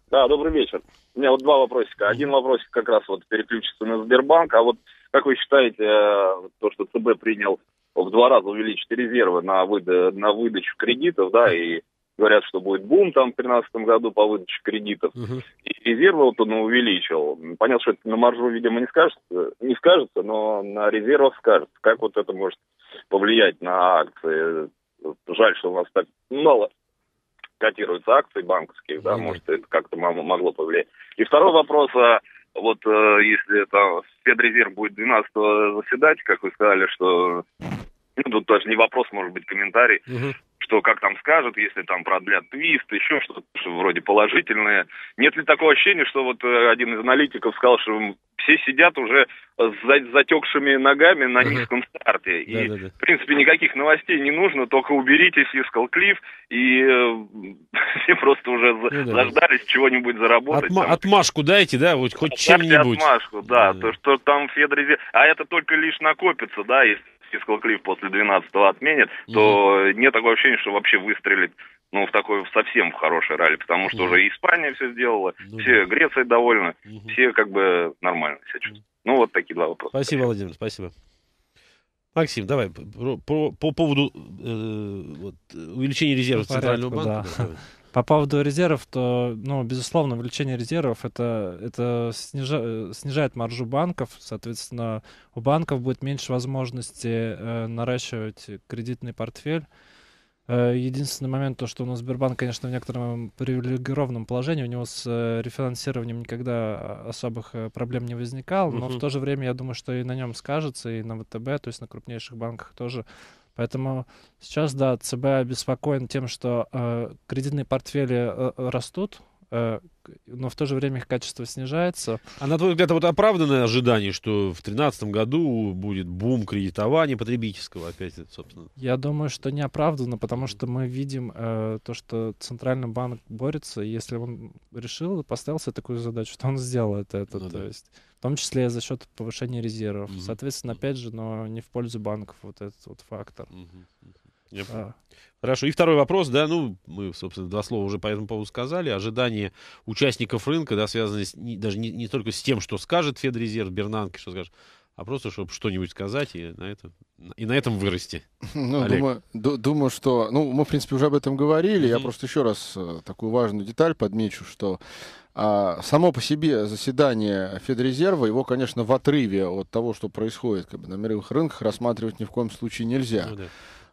Да, добрый вечер. У меня вот два вопросика. Один вопросик как раз вот переключится на Сбербанк, а вот как вы считаете, э, то, что ЦБ принял в два раза увеличить резервы на, выда на выдачу кредитов, да, и говорят, что будет бум там в 2013 году по выдаче кредитов. Угу. И резервы вот он увеличил. Понятно, что это на маржу, видимо, не скажется, не скажется, но на резервах скажется. Как вот это может повлиять на акции? Жаль, что у нас так мало котируются акции банковских, да, угу. может, это как-то могло повлиять. И второй вопрос, а вот э, если там Федрезерв будет 12 заседать, как вы сказали, что ну, тут даже не вопрос, может быть, комментарий. Угу что как там скажут, если там продлят твист, еще что-то что вроде положительное. Нет ли такого ощущения, что вот э, один из аналитиков сказал, что все сидят уже с затекшими ногами на низком старте. И, в принципе, никаких новостей не нужно, только уберите Сискал Клифф, и э, *laughs* все просто уже ну заждались чего-нибудь заработать. Отма- там. Отмашку дайте, да, вот хоть чем-нибудь. Отмашку, да, да. То, что там Федор... А это только лишь накопится, да, если Fiscal Cliff после 12-го отменят, mm-hmm. то нет такого ощущения, что вообще выстрелит ну, в такой совсем в хороший ралли, потому что mm-hmm. уже Испания ну все сделала, mm-hmm. все Греция довольна, mm-hmm. все как бы нормально себя чувствуют. Mm-hmm. Ну, вот такие два вопроса. Спасибо, Владимир, спасибо. Максим, давай по, по, по поводу э, вот, увеличения резервов ну, Центрального банка. Да. По поводу резервов, то, ну, безусловно, увеличение резервов это, это снижа, э, снижает маржу банков, соответственно, у банков будет меньше возможности э, наращивать кредитный портфель. Э, единственный момент, то, что у нас Сбербанк, конечно, в некотором привилегированном положении, у него с э, рефинансированием никогда а, особых э, проблем не возникало, но uh в то же время я думаю, что и на нем скажется, и на ВТБ, то есть на крупнейших банках тоже Поэтому сейчас, да, ЦБ обеспокоен тем, что э, кредитные портфели э, э растут, э, но в то же время их качество снижается. А на твой взгляд, вот оправданное ожидание, что в 2013 году будет бум кредитования потребительского опять, собственно? Я думаю, что не оправдано, потому что мы видим э, то, что Центральный банк борется, и если он решил и поставил себе такую задачу, то он сделает это. Ну, то да. есть в том числе за счет повышения резервов. Mm-hmm. Соответственно, опять же, но не в пользу банков вот этот вот фактор. Mm-hmm. Я а. Хорошо. И второй вопрос, да, ну, мы, собственно, два слова уже по этому поводу сказали. Ожидания участников рынка, да, связаны с, не, даже не, не только с тем, что скажет Федрезерв, Бернанке, что скажет, а просто, чтобы что-нибудь сказать и на, это, и на этом вырасти. *laughs* Ну, Олег. думаю, ду- думаю, что... Ну, мы, в принципе, уже об этом говорили. Mm-hmm. Я просто еще раз э, такую важную деталь подмечу, что а само по себе заседание Федрезерва, его, конечно, в отрыве от того, что происходит как бы, на мировых рынках, рассматривать ни в коем случае нельзя. Ну, да.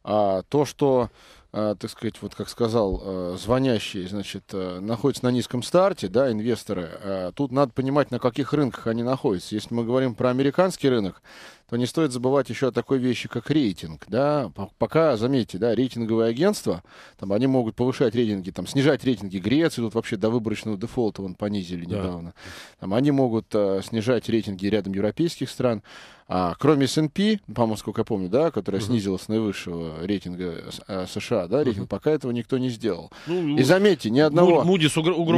а, то, что, а, так сказать, вот как сказал а, звонящий, значит, а, находится на низком старте, да, инвесторы, а, тут надо понимать, на каких рынках они находятся. Если мы говорим про американский рынок, то не стоит забывать еще о такой вещи, как рейтинг. Да? Пока, заметьте, да, рейтинговые агентства, там, они могут повышать рейтинги, там, снижать рейтинги Греции, тут вообще до выборочного дефолта вон, понизили да. недавно. Там, они могут э, снижать рейтинги рядом европейских стран. А, кроме S&P, по-моему, сколько я помню, да, которая uh-huh. снизилась наивысшего рейтинга э, США, да, рейтинг, uh-huh. пока этого никто не сделал. Ну, ну И заметьте, ни одного, угрозы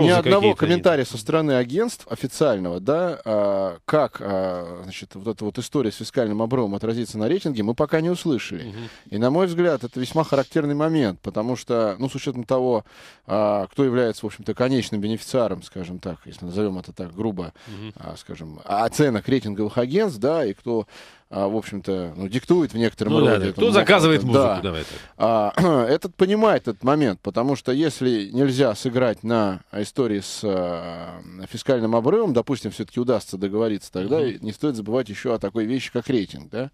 ни одного комментария нет. со стороны агентств официального, да, э, как, э, значит, вот эта вот история с фискальной вертикальным обрывом отразится на рейтинге, мы пока не услышали. Угу. И, на мой взгляд, это весьма характерный момент, потому что, ну, с учетом того, а, кто является, в общем-то, конечным бенефициаром, скажем так, если назовем это так грубо, угу. а, скажем, оценок рейтинговых агентств, да, и кто а, в общем-то, ну, диктует в некотором ну, роде. Да, да. Кто заказывает музыку, да. давай так. А, *clears throat* этот понимает этот момент, потому что если нельзя сыграть на истории с а, фискальным обрывом, допустим, все-таки удастся договориться, тогда mm не стоит забывать еще о такой вещи, как рейтинг, да.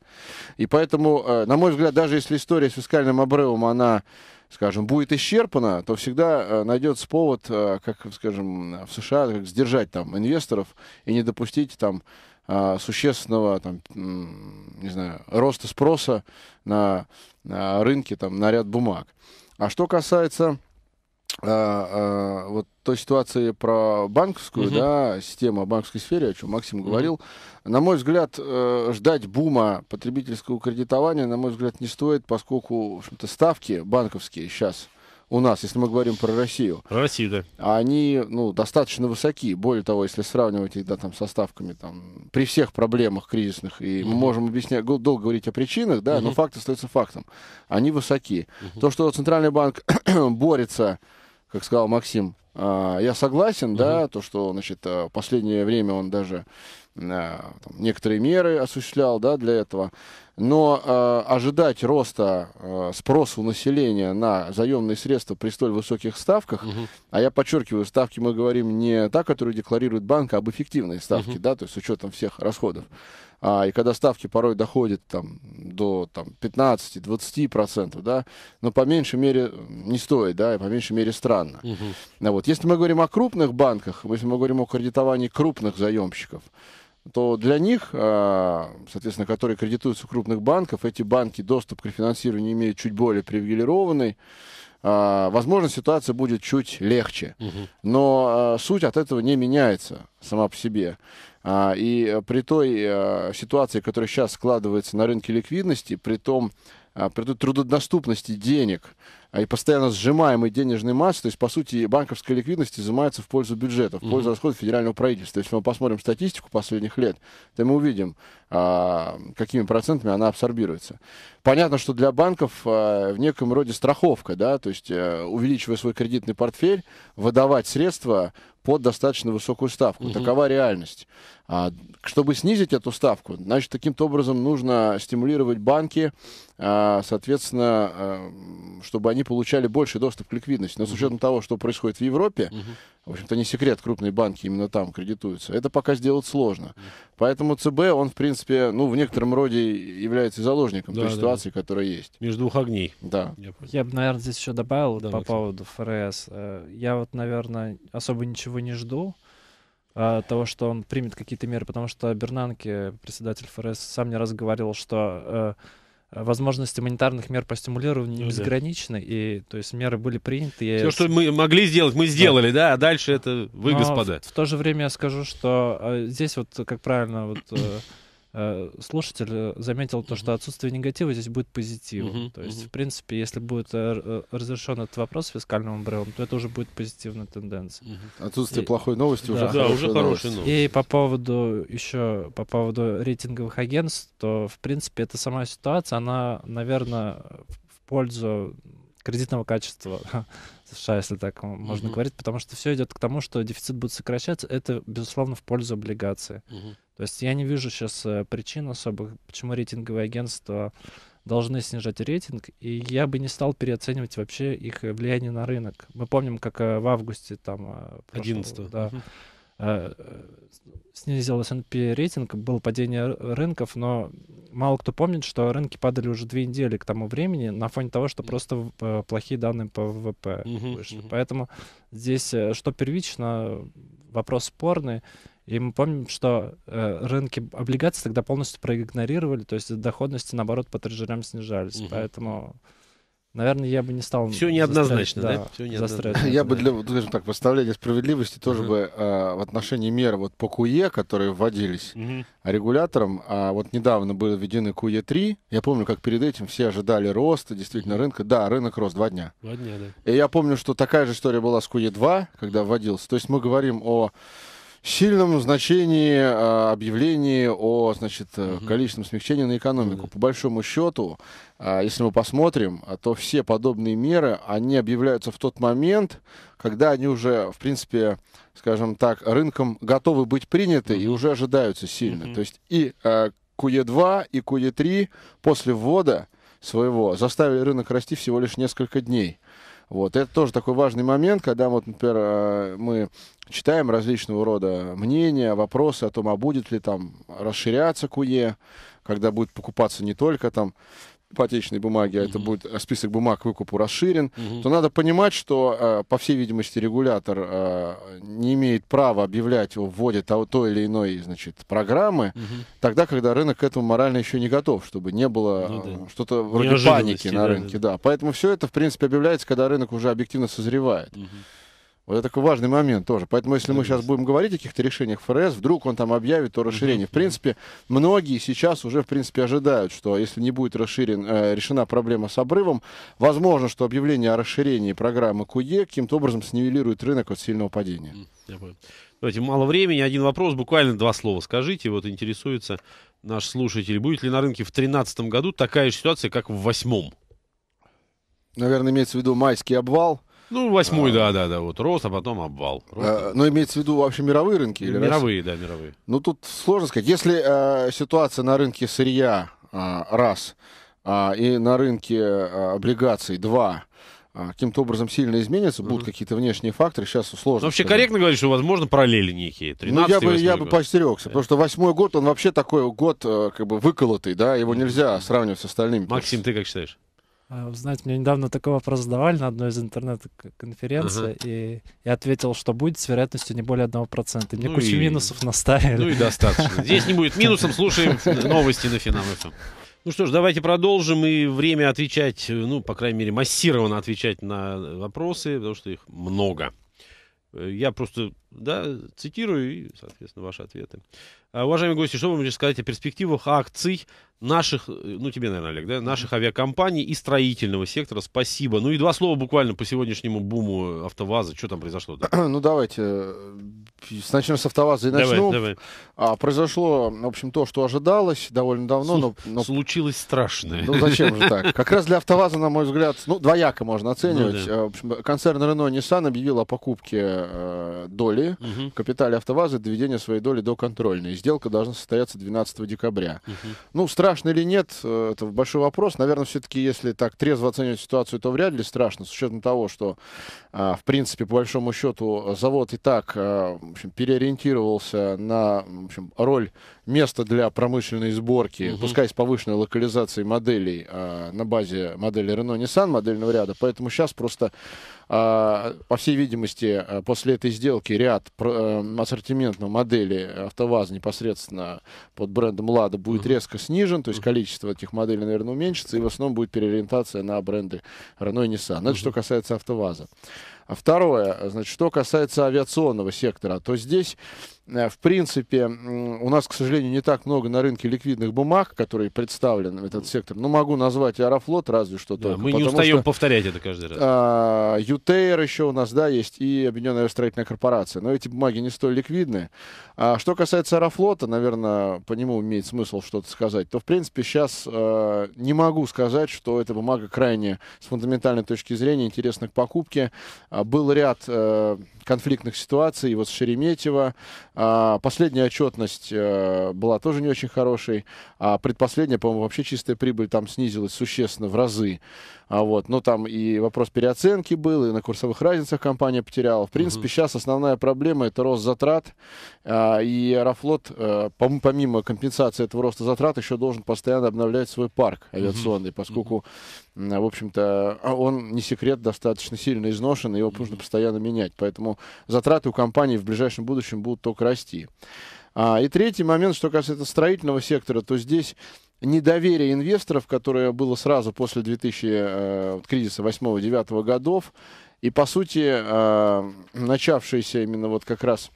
И поэтому, э, на мой взгляд, даже если история с фискальным обрывом, она скажем, будет исчерпана, то всегда э, найдется повод, э, как, скажем, в США, как сдержать там инвесторов и не допустить там э, существенного там, не знаю, роста спроса на, на рынке там, на ряд бумаг. А что касается а, а, вот той ситуации про банковскую, угу. да, систему о банковской сфере, о чем Максим говорил, на мой взгляд, э, ждать бума потребительского кредитования, на мой взгляд, не стоит, поскольку, в общем-то, ставки банковские сейчас у нас, если мы говорим про Россию. про Россию, да. Они, ну, достаточно высоки. Более того, если сравнивать их, да, там, со ставками, там, при всех проблемах кризисных, и mm-hmm. мы можем объяснять, долго говорить о причинах, да, mm-hmm. но факт остается фактом. Они высоки. Mm-hmm. То, что Центральный банк *clears throat* борется как сказал Максим, а, я согласен, угу. да, то, что, значит, а, в последнее время он даже а, там, некоторые меры осуществлял, да, для этого. Но э, ожидать роста э, спроса у населения на заемные средства при столь высоких ставках, угу. а я подчеркиваю, ставки мы говорим не та, которую декларирует банк, а об эффективной ставке, угу. да, то есть с учетом всех расходов а, и когда ставки порой доходят там, до там, 15-20%, да, но по меньшей мере не стоит, да, и по меньшей мере странно. Угу. Вот. Если мы говорим о крупных банках, если мы говорим о кредитовании крупных заемщиков, то для них, а, соответственно, которые кредитуются у крупных банков, эти банки доступ к рефинансированию имеют чуть более привилегированный, а, возможно, ситуация будет чуть легче. Но а, суть от этого не меняется сама по себе. А, и э, при той э, ситуации, которая сейчас складывается на рынке ликвидности, при том, а, при той трудодоступности денег а, и постоянно сжимаемой денежной массы, то есть, по сути, банковская ликвидность изымается в пользу бюджета, в пользу mm-hmm. расходов федерального правительства. Если мы посмотрим статистику последних лет, то мы увидим, какими процентами она абсорбируется. Понятно, что для банков в неком роде страховка, да, то есть, э, увеличивая свой кредитный портфель, выдавать средства под достаточно высокую ставку. Угу. Такова реальность. А, чтобы снизить эту ставку, значит, таким то образом нужно стимулировать банки а, соответственно, а, чтобы они получали больший доступ к ликвидности. Но с учетом того, что происходит в Европе, в общем-то, не секрет, крупные банки именно там кредитуются. Это пока сделать сложно. Поэтому ЦБ, он, в принципе, ну, в некотором роде является заложником да, той да, ситуации, да. которая есть. Между двух огней. Да. Я, я бы, наверное, здесь еще добавил да, по Максим. поводу ФРС. Э, я вот, наверное, особо ничего не жду а, того, что он примет какие-то меры, потому что Бернанке, председатель ФРС, сам не раз говорил, что э, Э, возможности монетарных мер по стимулированию ну, безграничны, да. и то есть меры были приняты. И... Все, что мы могли сделать, мы сделали, да, да а дальше это вы, Но господа. В, в то же время я скажу, что э, здесь вот, как правильно вот... Э, Э, слушатель э, заметил то, что отсутствие негатива здесь будет позитивом. То есть, в принципе, если будет э, разрешен этот вопрос фискальным брелом, то это уже будет позитивная тенденция. Отсутствие и... плохой новости да. уже да, уже хорошая новость. И по поводу еще по поводу рейтинговых агентств, то в принципе эта сама ситуация, она, наверное, в пользу кредитного качества *laughs* США, если так можно mm-hmm. говорить, потому что все идет к тому, что дефицит будет сокращаться, это, безусловно, в пользу облигации. Mm-hmm. То есть я не вижу сейчас э, причин особых, почему рейтинговые агентства должны снижать рейтинг, и я бы не стал переоценивать вообще их э, влияние на рынок. Мы помним, как э, в августе там... 11 да, угу. S&P рейтинг, было падение рынков, но мало кто помнит, что рынки падали уже две недели к тому времени на фоне того, что просто плохие данные по ВВП вышли. Поэтому здесь что первично, вопрос спорный, и мы помним, что э, рынки облигаций тогда полностью проигнорировали, то есть доходности, наоборот, по трежерям снижались. Угу. Поэтому, наверное, я бы не стал... Все неоднозначно, да? да? Все неоднозначно. Я бы, для, скажем так, восставления справедливости тоже угу. бы э, в отношении мер вот по КУЕ, e, которые вводились угу. регулятором, а вот недавно были введены КУЕ-3, e я помню, как перед этим все ожидали роста, действительно, рынка. Да, рынок рос два дня. Два дня, да. И я помню, что такая же история была с КУЕ-2, e когда вводился. То есть мы говорим о сильном значении э, объявлений о значит, э, количественном смягчении на экономику. По большому счету, э, если мы посмотрим, э, то все подобные меры, они объявляются в тот момент, когда они уже, в принципе, скажем так, рынком готовы быть приняты и уже ожидаются сильно. То есть и куе QE2, и куе 3 e после ввода своего заставили рынок расти всего лишь несколько дней. Вот. Это тоже такой важный момент, когда, вот, например, э, мы читаем различного рода мнения, вопросы о том, а будет ли там расширяться КУЕ, когда будет покупаться не только там ипотечной бумаги, а это будет э, список бумаг выкупу расширен, то надо понимать, что, э, по всей видимости, регулятор э, не имеет права объявлять о вводе того, той или иной значит, программы, тогда, когда рынок к этому морально еще не готов, чтобы не было ну, да. что-то вроде паники на рынке. Да, да. да, поэтому все это, в принципе, объявляется, когда рынок уже объективно созревает. Угу. Вот это такой важный момент тоже. Поэтому, если мы сейчас будем говорить о каких-то решениях ФРС, вдруг он там объявит то расширение. В принципе, многие сейчас уже, в принципе, ожидают, что если не будет расширен, э, решена проблема с обрывом, возможно, что объявление о расширении программы КУЕ e каким-то образом снивелирует рынок от сильного падения. Я понял. Давайте, мало времени, один вопрос, буквально два слова скажите. Вот интересуется наш слушатель, будет ли на рынке в 2013 году такая же ситуация, как в 2008? Наверное, имеется в виду майский обвал ну, восьмой, да, да, да. Вот рост, а потом обвал. Рост, а, но имеется в виду вообще мировые рынки? Или мировые, раз? да, мировые. Ну, тут сложно сказать. Если а, ситуация на рынке сырья а, раз, а, и на рынке а, облигаций два, каким-то образом сильно изменится, будут mm-hmm. какие-то внешние факторы, сейчас сложно. Но ну, вообще сказать. корректно говорить, что, возможно, параллели некие. 13 ну, я бы, я бы постерегся, yeah. потому что восьмой год, он вообще такой год, как бы, выколотый, да, его нельзя сравнивать с остальными. Максим, ты как считаешь? А, знаете, мне недавно такой вопрос задавали на одной из интернет-конференций, uh-huh. и я ответил, что будет с вероятностью не более 1%. И мне ну кучу и... минусов наставили. Ну и достаточно. Здесь не будет минусом, *laughs* слушаем новости на Финам эм. Ну что ж, давайте продолжим, и время отвечать, ну, по крайней мере, массированно отвечать на вопросы, потому что их много. Э, я просто, да, цитирую, и, соответственно, ваши ответы. Э, уважаемые гости, что вы можете сказать о перспективах акций наших, э, ну тебе, наверное, Олег, да, наших авиакомпаний и строительного сектора? Спасибо. Ну и два слова буквально по сегодняшнему буму э, АвтоВАЗа. Что там произошло? -то? *clears throat* Ну давайте начнем с АвтоВАЗа и начну. Давай, давай. А, произошло, в общем, то, что ожидалось довольно давно. Слу- но, но... Случилось страшное. Ну зачем же так? Как раз для АвтоВАЗа, на мой взгляд, ну двояко можно оценивать. Ну, да. в общем, концерн Renault Nissan объявил о покупке э, доли угу. в капитале АвтоВАЗа, доведение своей доли до контрольной сделка должна состояться 12 декабря. Угу. Ну, страшно или нет, э, это большой вопрос. Наверное, все-таки, если так трезво оценивать ситуацию, то вряд ли страшно, с учетом того, что, а, в принципе, по большому счету, завод и так а, в общем, переориентировался на в общем, роль места для промышленной сборки, угу. пускай с повышенной локализацией моделей а, на базе модели Renault Nissan модельного ряда. Поэтому сейчас просто, по всей видимости, после этой сделки ряд ассортиментных моделей АвтоВАЗ не непосредственно под брендом Лада будет резко снижен, то есть количество этих моделей, наверное, уменьшится, и в основном будет переориентация на бренды Renault и Nissan. Это что касается АвтоВАЗа. А второе, значит, что касается авиационного сектора, то здесь Э, в принципе, у нас, к сожалению, не так много на рынке ликвидных бумаг, которые представлены в этот сектор. Но ну, могу назвать Аэрофлот, разве что да, только. Мы не устаем что, повторять это каждый раз. А, еще у нас, да, есть, и Объединенная строительная корпорация. Но эти бумаги не столь ликвидные. А что касается Аэрофлота, наверное, по нему имеет смысл что-то сказать, то, в принципе, сейчас а, э, не могу сказать, что эта бумага крайне, с фундаментальной точки зрения, интересна к покупке. А, был ряд а, конфликтных ситуаций, вот с Шереметьево, а, последняя отчетность э, была тоже не очень хорошей. А предпоследняя, по-моему, вообще чистая прибыль там снизилась существенно в разы. А вот, ну, там и вопрос переоценки был, и на курсовых разницах компания потеряла. В принципе, uh сейчас основная проблема — это рост затрат. А, и Аэрофлот, а, пом- помимо компенсации этого роста затрат, еще должен постоянно обновлять свой парк авиационный, uh поскольку, uh в общем-то, а, он, не секрет, достаточно сильно изношен, и его uh нужно постоянно менять. Поэтому затраты у компании в ближайшем будущем будут только расти. А, и третий момент, что касается строительного сектора, то здесь недоверие инвесторов, которое было сразу после 2000 э, кризиса 8-9 годов, и, по сути, э, начавшееся именно вот как раз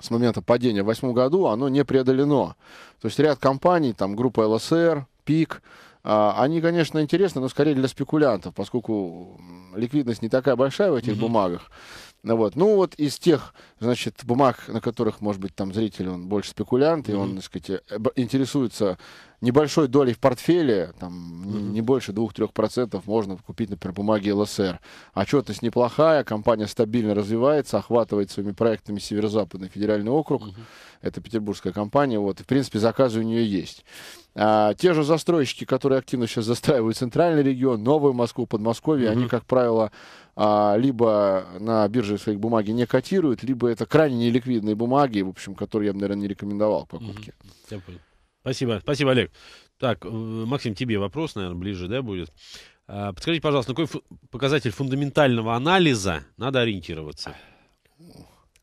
с момента падения в 2008 году, оно не преодолено. То есть ряд компаний, там группа ЛСР, ПИК, э, они, конечно, интересны, но скорее для спекулянтов, поскольку ликвидность не такая большая в этих mm-hmm. бумагах. Ну вот. Ну вот из тех, значит, бумаг, на которых, может быть, там зритель, он больше спекулянт, mm-hmm. и он, так сказать, э, интересуется небольшой долей в портфеле, там, не, не больше 2-3% можно купить, например, бумаги ЛСР. Отчетность неплохая, компания стабильно развивается, охватывает своими проектами Северо-Западный федеральный округ. Это петербургская компания, вот, и, в принципе, заказы у нее есть. А, те же застройщики, которые активно сейчас застраивают центральный регион, Новую Москву, Подмосковье, mm-hmm. они, как правило, а, либо на бирже своих бумаги не котируют, либо это крайне неликвидные бумаги, в общем, которые я бы, наверное, не рекомендовал к покупке. Mm-hmm. Спасибо, спасибо, Олег. Так, э, Максим, тебе вопрос, наверное, ближе, да, будет. А, подскажите, пожалуйста, на какой показатель фундаментального анализа надо ориентироваться?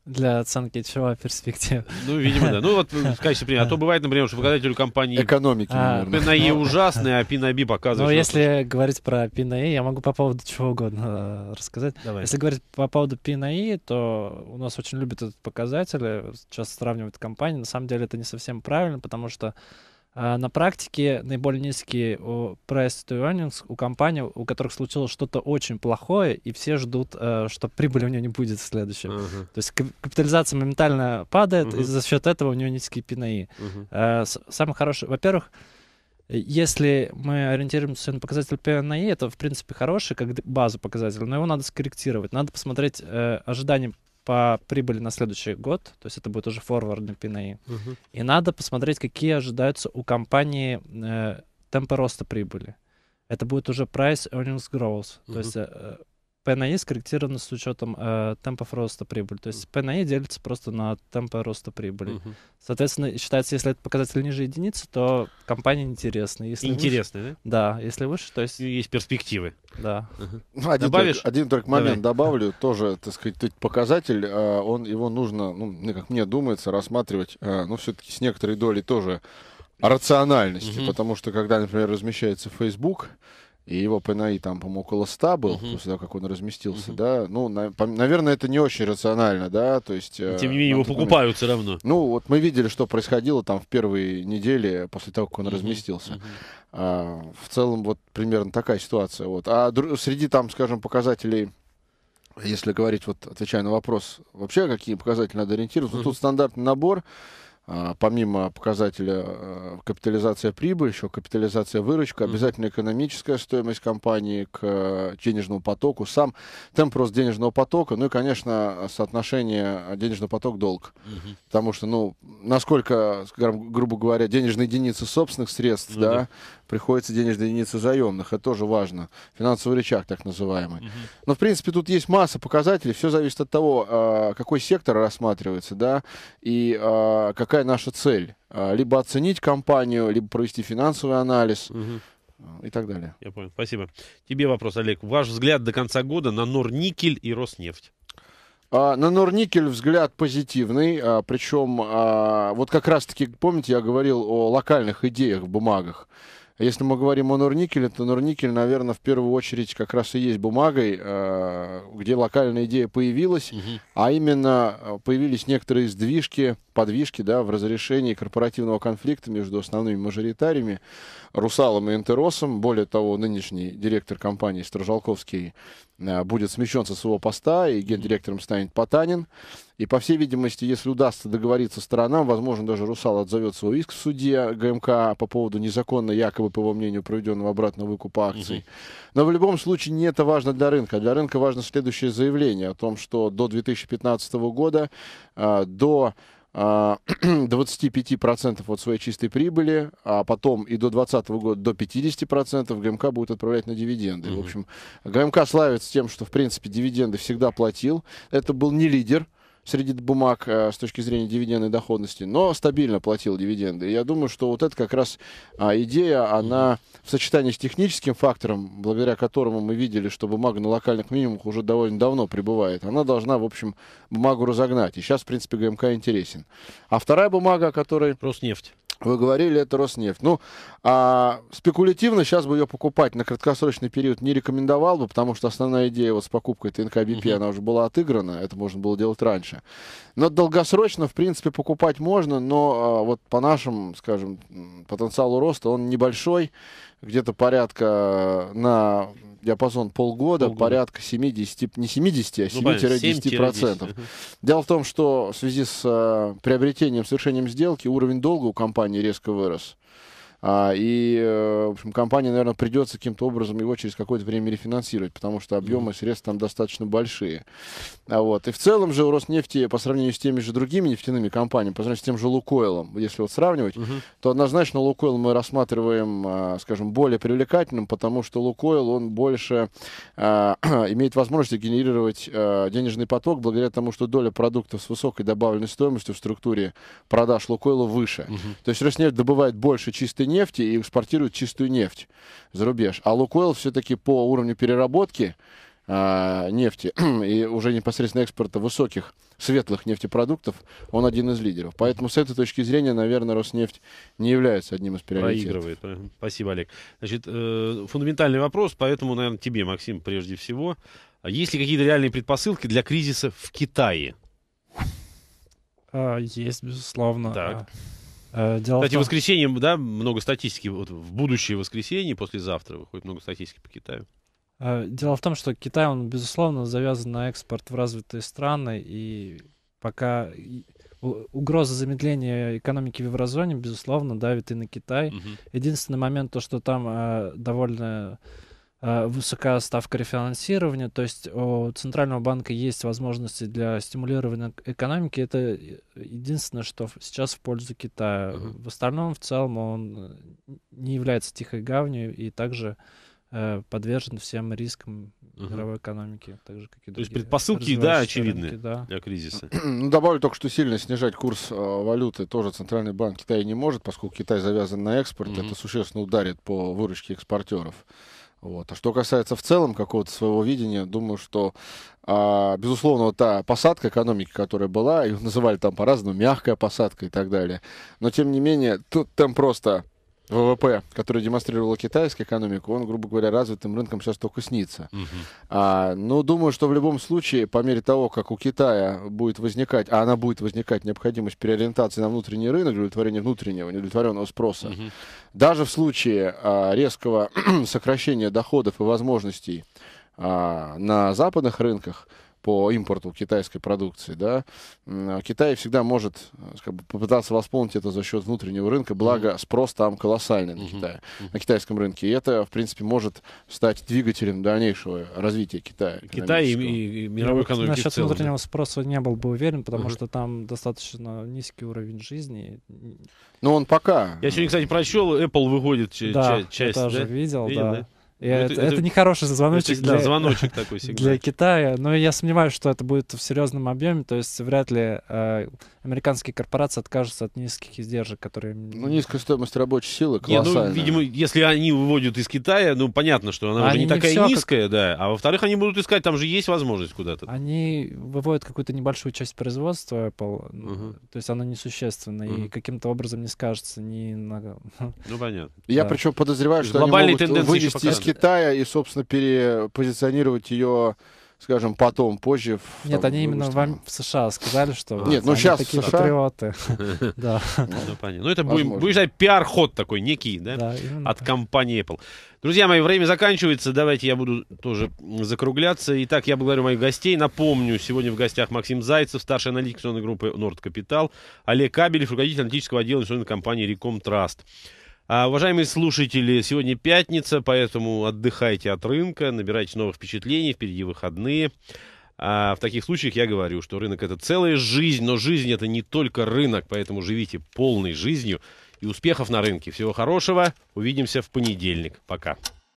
для оценки чего перспектив. Ну, видимо, да. Ну, вот *laughs* в качестве примера. А то бывает, например, что показатель компании... Экономики, а, наверное. ПНАИ ну, ужасный, а ПИНАБИ показывает... Ну, если говорить про на ПИНАИ, я могу по поводу чего угодно э, рассказать. Давай. Если говорить по поводу на ПИНАИ, то у нас очень любят этот показатель. Сейчас э, сравнивают компании. На самом деле это не совсем правильно, потому что а, на практике наиболее низкий price to earnings у компаний, у которых случилось что-то очень плохое, и все ждут, э, что прибыли у нее не будет в следующем. Uh-huh. То есть капитализация моментально падает, uh-huh. и за счет этого у нее низкие пинаи. Uh-huh. А, Самый хороший, во-первых, если мы ориентируемся на показатель PNI, это, в принципе, хороший, как базу показатель, но его надо скорректировать. Надо посмотреть э, ожидания по прибыли на следующий год, то есть это будет уже форвардный P&A. Угу. И надо посмотреть, какие ожидаются у компании э, темпы роста прибыли. Это будет уже price earnings growth, угу. то есть э, ПНИ скорректировано с учетом э, темпов роста прибыли. То есть ПНИ делится просто на темпы роста прибыли. Угу. Соответственно, считается, если этот показатель ниже единицы, то компания интересна. Если интересная, выше, да? Да, если выше, то есть... Есть перспективы. Да. Угу. Один, Добавишь? Только, один только момент Давай. добавлю. Тоже, так сказать, этот показатель, а, он, его нужно, ну, как мне думается, рассматривать, э, ну, все-таки с некоторой долей тоже рациональности. Угу. Потому что, когда, например, размещается Facebook, и его ПНАИ там, по-моему, около 100 был, uh-huh. после того, как он разместился, uh-huh. да, ну, на, по, наверное, это не очень рационально, да, то есть... Э, тем не менее, его покупают момент. все равно. Ну, вот мы видели, что происходило там в первые недели после того, как он uh-huh. разместился. Uh-huh. А, в целом, вот примерно такая ситуация, вот. А дру- среди там, скажем, показателей если говорить, вот отвечая на вопрос, вообще какие показатели надо ориентироваться, uh-huh. тут стандартный набор, а, помимо показателя э, капитализация прибыли, еще капитализация выручка, обязательно экономическая стоимость компании к э, денежному потоку, сам темп рост денежного потока, ну и, конечно, соотношение э, денежный поток-долг. Угу. Потому что, ну, насколько, грубо говоря, денежные единицы собственных средств, ну, да, да приходится денежные единицы заемных. Это тоже важно. Финансовый рычаг, так называемый. Угу. Но, в принципе, тут есть масса показателей. Все зависит от того, а, какой сектор рассматривается, да, и а, какая наша цель. А, либо оценить компанию, либо провести финансовый анализ. Угу и так далее. Я понял, спасибо. Тебе вопрос, Олег. Ваш взгляд до конца года на Норникель и Роснефть? на Норникель взгляд позитивный, а, причем вот как раз-таки, помните, я говорил о локальных идеях в бумагах. Если мы говорим о Нурникеле, то Нурникель, наверное, в первую очередь как раз и есть бумагой, э, где локальная идея появилась, угу. а именно э, появились некоторые сдвижки, подвижки да, в разрешении корпоративного конфликта между основными мажоритариями. Русалом и Интеросом. Более того, нынешний директор компании Строжалковский э, будет смещен со своего поста, и гендиректором станет Потанин. И, по всей видимости, если удастся договориться сторонам, возможно, даже Русал отзовет свой иск в суде ГМК по поводу незаконно, якобы, по его мнению, проведенного обратного выкупа акций. Но в любом случае не это важно для рынка. Для рынка важно следующее заявление о том, что до 2015 года, э, до 25% а, *clears throat* от своей чистой прибыли, а потом и до 2020 года до 50% ГМК будет отправлять на дивиденды. Mm-hmm. В общем, ГМК славится тем, что, в принципе, дивиденды всегда платил. Это был не лидер, среди бумаг э, с точки зрения дивидендной доходности, но стабильно платил дивиденды. И я думаю, что вот это как раз а, идея, она в сочетании с техническим фактором, благодаря которому мы видели, что бумага на локальных минимумах уже довольно давно пребывает, она должна, в общем, бумагу разогнать. И сейчас, в принципе, ГМК интересен. А вторая бумага, о которой... Роснефть. Вы говорили, это Роснефть. Ну, а спекулятивно сейчас бы ее покупать на краткосрочный период не рекомендовал бы, потому что основная идея вот с покупкой ТНК БП, mm-hmm. она уже была отыграна, это можно было делать раньше. Но долгосрочно, в принципе, покупать можно, но а, вот по нашим, скажем, потенциалу роста он небольшой, где-то порядка а, на диапазон полгода, полгода. порядка 70, не 70, а 7-10%. Ну, процентов. Дело в том, что в связи с э, приобретением, совершением сделки уровень долга у компании резко вырос. А, и, э, в общем, компания, наверное, придется каким-то образом его через какое-то время рефинансировать, потому что объемы средств там достаточно большие. А Вот. И в целом же у Роснефти, по сравнению с теми же другими нефтяными компаниями, по сравнению с тем же Лукойлом, если вот сравнивать, угу. то однозначно Лукойл мы рассматриваем, а, скажем, более привлекательным, потому что Лукойл, он больше э, *clears throat* имеет возможность генерировать э, денежный поток благодаря тому, что доля продуктов с высокой добавленной стоимостью в структуре продаж Лукойла выше. Угу. То есть Роснефть добывает больше чистой нефти и экспортируют чистую нефть за рубеж. А Лукойл все-таки по уровню переработки э, нефти *clears throat* и уже непосредственно экспорта высоких светлых нефтепродуктов, он один из лидеров. Поэтому с этой точки зрения, наверное, Роснефть не является одним из приоритетов. Проигрывает. А. Спасибо, Олег. Значит, э, фундаментальный вопрос, поэтому, наверное, тебе, Максим, прежде всего. А есть ли какие-то реальные предпосылки для кризиса в Китае? А, есть, безусловно. Так. Э, дело Кстати, в том... воскресенье, да, много статистики. Вот в будущее воскресенье, послезавтра выходит много статистики по Китаю. Э, дело в том, что Китай, он, безусловно, завязан на экспорт в развитые страны, и пока угроза замедления экономики в еврозоне, безусловно, давит и на Китай. Угу. Единственный момент, то, что там э, довольно Э, высокая ставка рефинансирования, то есть у Центрального банка есть возможности для стимулирования экономики. Это единственное, что сейчас в пользу Китая. Uh-huh. В остальном, в целом, он не является тихой гавнью и также э, подвержен всем рискам uh-huh. мировой экономики, так же, как и другие. То есть предпосылки, да, очевидны рынки, да. для кризиса. *clears throat* Ну, добавлю только, что сильно снижать курс э, валюты тоже Центральный банк Китая не может, поскольку Китай завязан на экспорт, uh-huh. это существенно ударит по выручке экспортеров. Вот. А что касается в целом какого-то своего видения, думаю, что, а, безусловно, вот та посадка экономики, которая была, ее *laughs* называли там по-разному, мягкая посадка и так далее. Но, тем не менее, тут там просто ВВП, который демонстрировала китайская экономика, он, грубо говоря, развитым рынком сейчас только снится. Угу. А, ну, думаю, что в любом случае, по мере того, как у Китая будет возникать, а она будет возникать необходимость переориентации на внутренний рынок, удовлетворения внутреннего, неудовлетворенного спроса, угу. даже в случае а, резкого *clears throat* сокращения доходов и возможностей а, на западных рынках, по импорту китайской продукции, да, а Китай всегда может э, как бы, попытаться восполнить это за счет внутреннего рынка, благо спрос там колоссальный на, Китае, на китайском рынке. И это, в принципе, может стать двигателем дальнейшего развития Китая. Китай и, и, и ну мировой экономики. Насчет целом, внутреннего да. спроса не был бы уверен, потому mm-hmm. что там достаточно низкий уровень жизни. Ну он пока. Я сегодня, кстати, прочел, Apple выходит да, часть. Я тоже да? видел, Виден, да. да? Ну, это, это, это нехороший звоночек. Это, для, да, звоночек такой сигнал. Для Китая. Но я сомневаюсь, что это будет в серьезном объеме. То есть вряд ли э, американские корпорации откажутся от низких издержек, которые... Ну, низкая стоимость рабочей силы колоссальная. Не, ну, видимо, если они выводят из Китая, ну, понятно, что она они уже не, не такая все, низкая, как... да. А во-вторых, они будут искать, там же есть возможность куда-то. Они выводят какую-то небольшую часть производства Apple. Угу. То есть она несущественна угу. и каким-то образом не скажется ни на... Ну, понятно. Я да. причем подозреваю, что Глобальные они могут вывести из Китая и, собственно, перепозиционировать ее скажем, потом, позже. В, Нет, там, они именно вам в США сказали, что Нет, ну сейчас такие США. патриоты. *laughs* Да. Ну, понятно. Ну, это будешь сказать, пиар-ход такой некий, да, от компании Apple. Друзья мои, время заканчивается. Давайте я буду тоже закругляться. Итак, я благодарю моих гостей. Напомню, сегодня в гостях Максим Зайцев, старший аналитик инвестиционной группы Nord Capital, Олег Кабелев, руководитель аналитического отдела инвестиционной компании Реком Траст. А, уважаемые слушатели, сегодня пятница, поэтому отдыхайте от рынка, набирайте новых впечатлений, впереди выходные. А в таких случаях я говорю, что рынок это целая жизнь, но жизнь это не только рынок, поэтому живите полной жизнью и успехов на рынке. Всего хорошего, увидимся в понедельник. Пока.